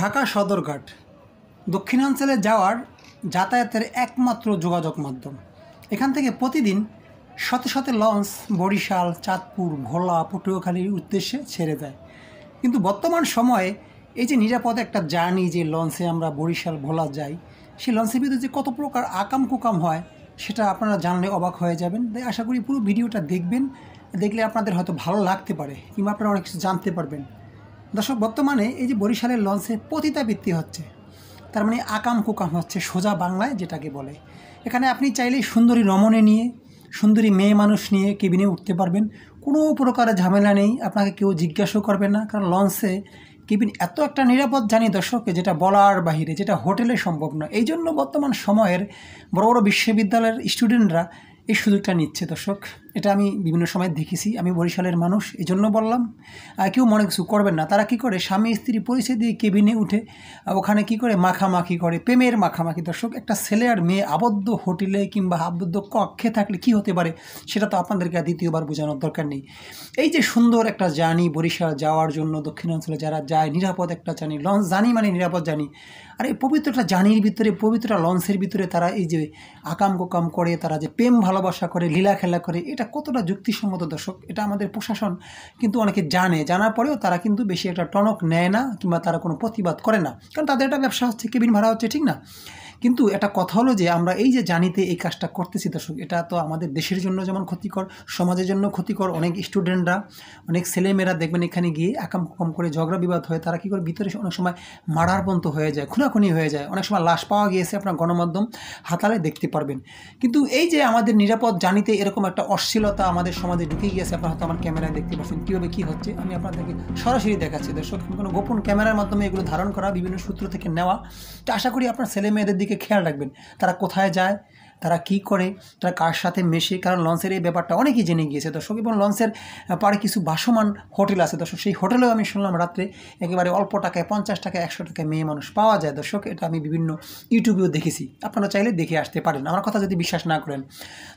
ঢাকা সদরঘাট দক্ষিণাঞ্চলে যাওয়ার যাতায়াতের একমাত্র যোগাযোগ মাধ্যম এখান থেকে প্রতিদিন শত শত লঞ্চ বরিশাল চাঁদপুর ভোলা পটুয়াখালীর উদ্দেশ্যে ছেড়ে দেয় কিন্তু বর্তমান সময়ে এই যে নিরাপদ একটা জার্নি যে লঞ্চে আমরা বরিশাল ভোলা যাই সেই লঞ্চের ভিতরে যে কত প্রকার আকাম কুকাম হয় সেটা আপনারা জানলে অবাক হয়ে যাবেন তাই আশা করি পুরো ভিডিওটা দেখবেন দেখলে আপনাদের হয়তো ভালো লাগতে পারে কিংবা আপনারা অনেক কিছু জানতে পারবেন দর্শক বর্তমানে এই যে বরিশালের লঞ্চে পতিতাবৃত্তি হচ্ছে তার মানে আকাম কুকাম হচ্ছে সোজা বাংলায় যেটাকে বলে এখানে আপনি চাইলেই সুন্দরী রমণে নিয়ে সুন্দরী মেয়ে মানুষ নিয়ে কেবিনে উঠতে পারবেন কোনো প্রকারের ঝামেলা নেই আপনাকে কেউ জিজ্ঞাসাও করবে না কারণ লঞ্চে কেবিন এত একটা নিরাপদ জানি দর্শককে যেটা বলার বাহিরে যেটা হোটেলে সম্ভব নয় এই জন্য বর্তমান সময়ের বড় বড় বিশ্ববিদ্যালয়ের স্টুডেন্টরা এই সুযোগটা নিচ্ছে দর্শক এটা আমি বিভিন্ন সময় দেখেছি আমি বরিশালের মানুষ এই জন্য বললাম কেউ মনে কিছু করবেন না তারা কি করে স্বামী স্ত্রী পরিচয় দিয়ে কেবিনে উঠে ওখানে কি করে মাখামাখি করে প্রেমের মাখামাখি দর্শক একটা ছেলে আর মেয়ে আবদ্ধ হোটেলে কিংবা আবদ্ধ কক্ষে থাকলে কি হতে পারে সেটা তো আপনাদেরকে দ্বিতীয়বার বোঝানোর দরকার নেই এই যে সুন্দর একটা জানি বরিশাল যাওয়ার জন্য দক্ষিণাঞ্চলে যারা যায় নিরাপদ একটা জানি লঞ্চ জানি মানে নিরাপদ জানি আর এই পবিত্রটা জানির ভিতরে পবিত্রটা লঞ্চের ভিতরে তারা এই যে আকাম কোকাম করে তারা যে প্রেম ভালোবাসা করে লীলা খেলা করে এটা কতটা যুক্তিসম্মত দর্শক এটা আমাদের প্রশাসন কিন্তু অনেকে জানে জানার পরেও তারা কিন্তু বেশি একটা টনক নেয় না কিংবা তারা কোনো প্রতিবাদ করে না কারণ তাদের একটা ব্যবসা হচ্ছে কেবিন ভাড়া হচ্ছে ঠিক না কিন্তু এটা কথা হলো যে আমরা এই যে জানিতে এই কাজটা করতেছি দর্শক এটা তো আমাদের দেশের জন্য যেমন ক্ষতিকর সমাজের জন্য ক্ষতিকর অনেক স্টুডেন্টরা অনেক ছেলেমেয়েরা দেখবেন এখানে গিয়ে একাম কম করে ঝগড়া বিবাদ হয়ে তারা কী করে ভিতরে অনেক সময় মারারপন্ত হয়ে যায় খুনাখুনি হয়ে যায় অনেক সময় লাশ পাওয়া গিয়েছে আপনার গণমাধ্যম হাতালে দেখতে পারবেন কিন্তু এই যে আমাদের নিরাপদ জানিতে এরকম একটা অশ্লীলতা আমাদের সমাজে ঢুকে গিয়েছে আপনার হয়তো আমার ক্যামেরায় দেখতে পাচ্ছেন কীভাবে কী হচ্ছে আমি আপনাদেরকে সরাসরি দেখাচ্ছি দর্শক কোনো গোপন ক্যামেরার মাধ্যমে এগুলো ধারণ করা বিভিন্ন সূত্র থেকে নেওয়া তো আশা করি আপনার ছেলে মেয়েদের দিকে দিকে খেয়াল রাখবেন তারা কোথায় যায় তারা কি করে তারা কার সাথে মেশে কারণ লঞ্চের এই ব্যাপারটা অনেকেই জেনে গিয়েছে দর্শক এবং লঞ্চের পাড়ে কিছু ভাসমান হোটেল আছে দর্শক সেই হোটেলেও আমি শুনলাম রাত্রে একেবারে অল্প টাকায় পঞ্চাশ টাকা একশো টাকায় মেয়ে মানুষ পাওয়া যায় দর্শক এটা আমি বিভিন্ন ইউটিউবেও দেখেছি আপনারা চাইলে দেখে আসতে পারেন আমার কথা যদি বিশ্বাস না করেন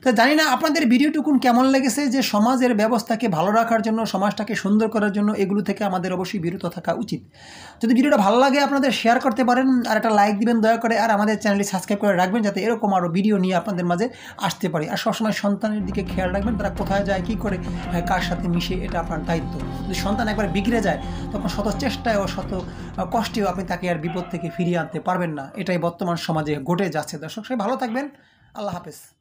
তো জানি না আপনাদের ভিডিওটুকুন কেমন লেগেছে যে সমাজের ব্যবস্থাকে ভালো রাখার জন্য সমাজটাকে সুন্দর করার জন্য এগুলো থেকে আমাদের অবশ্যই বিরত থাকা উচিত যদি ভিডিওটা ভালো লাগে আপনাদের শেয়ার করতে পারেন আর একটা লাইক দিবেন দয়া করে আর আমাদের চ্যানেলটি সাবস্ক্রাইব করে রাখবেন যাতে এরকম আরও ভিডিও নিয়ে নিয়ে আপনাদের মাঝে আসতে পারি আর সবসময় সন্তানের দিকে খেয়াল রাখবেন তারা কোথায় যায় কি করে হ্যাঁ, কার সাথে মিশে এটা আপনার দায়িত্ব যদি সন্তান একবার বিগড়ে যায় তখন শত চেষ্টায় ও শত কষ্টেও আপনি তাকে আর বিপদ থেকে ফিরিয়ে আনতে পারবেন না এটাই বর্তমান সমাজে ঘটে যাচ্ছে দর্শক সবাই ভালো থাকবেন আল্লাহ হাফেজ